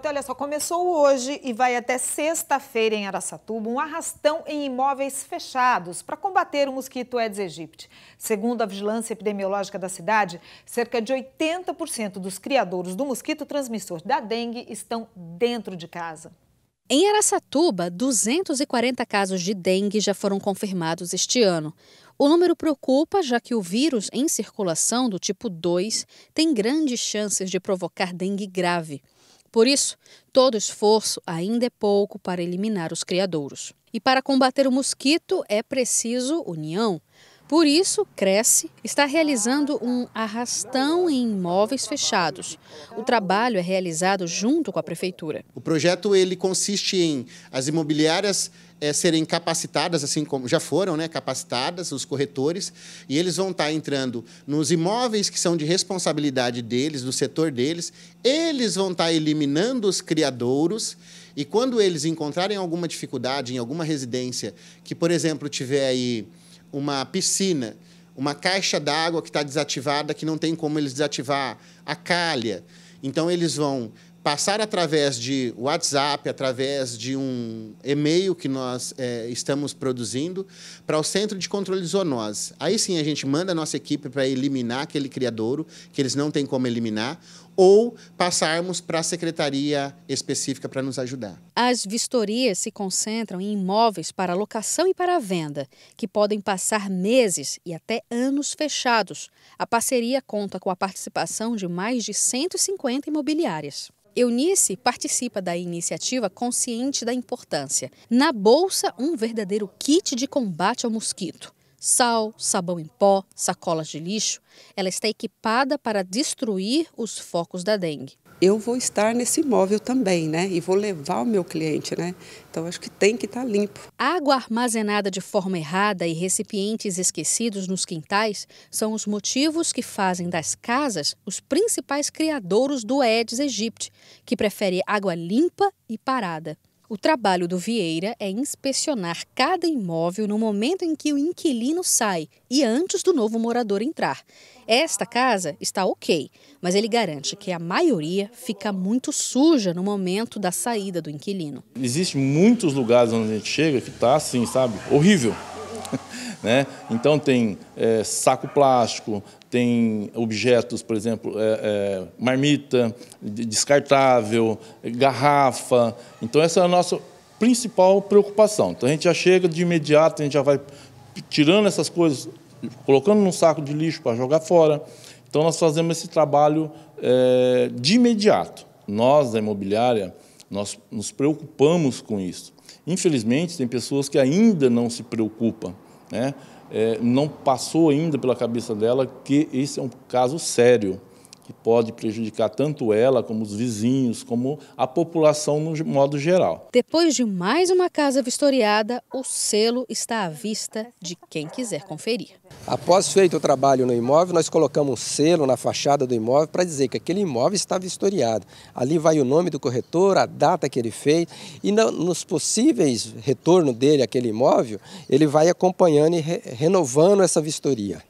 Então, olha só, começou hoje e vai até sexta-feira em Aracatuba um arrastão em imóveis fechados para combater o mosquito Aedes aegypti. Segundo a vigilância epidemiológica da cidade, cerca de 80% dos criadores do mosquito transmissor da dengue estão dentro de casa. Em Aracatuba, 240 casos de dengue já foram confirmados este ano. O número preocupa, já que o vírus em circulação do tipo 2 tem grandes chances de provocar dengue grave. Por isso, todo esforço ainda é pouco para eliminar os criadouros. E para combater o mosquito é preciso união. Por isso, Cresce está realizando um arrastão em imóveis fechados. O trabalho é realizado junto com a prefeitura. O projeto ele consiste em as imobiliárias é, serem capacitadas, assim como já foram né, capacitadas, os corretores, e eles vão estar entrando nos imóveis que são de responsabilidade deles, do setor deles, eles vão estar eliminando os criadouros. E quando eles encontrarem alguma dificuldade em alguma residência, que, por exemplo, tiver aí uma piscina, uma caixa d'água que está desativada, que não tem como eles desativar, a calha. Então, eles vão passar através de WhatsApp, através de um e-mail que nós é, estamos produzindo, para o Centro de Controle de Zoonoses. Aí sim a gente manda a nossa equipe para eliminar aquele criadouro, que eles não têm como eliminar, ou passarmos para a secretaria específica para nos ajudar. As vistorias se concentram em imóveis para locação e para venda, que podem passar meses e até anos fechados. A parceria conta com a participação de mais de 150 imobiliárias. Eunice participa da iniciativa Consciente da Importância. Na bolsa, um verdadeiro kit de combate ao mosquito. Sal, sabão em pó, sacolas de lixo. Ela está equipada para destruir os focos da dengue eu vou estar nesse imóvel também, né? E vou levar o meu cliente, né? Então acho que tem que estar tá limpo. Água armazenada de forma errada e recipientes esquecidos nos quintais são os motivos que fazem das casas os principais criadores do Aedes aegypti, que prefere água limpa e parada. O trabalho do Vieira é inspecionar cada imóvel no momento em que o inquilino sai e antes do novo morador entrar. Esta casa está ok, mas ele garante que a maioria fica muito suja no momento da saída do inquilino. Existem muitos lugares onde a gente chega que está assim, sabe? Horrível. Né? Então tem é, saco plástico, tem objetos, por exemplo, é, é, marmita, descartável, garrafa. Então essa é a nossa principal preocupação. Então a gente já chega de imediato, a gente já vai tirando essas coisas, colocando num saco de lixo para jogar fora. Então nós fazemos esse trabalho é, de imediato. Nós da imobiliária nós nos preocupamos com isso. Infelizmente tem pessoas que ainda não se preocupam né, é, não passou ainda pela cabeça dela que esse é um caso sério que pode prejudicar tanto ela, como os vizinhos, como a população no modo geral. Depois de mais uma casa vistoriada, o selo está à vista de quem quiser conferir. Após feito o trabalho no imóvel, nós colocamos um selo na fachada do imóvel para dizer que aquele imóvel está vistoriado. Ali vai o nome do corretor, a data que ele fez e nos possíveis retorno dele àquele imóvel, ele vai acompanhando e re renovando essa vistoria.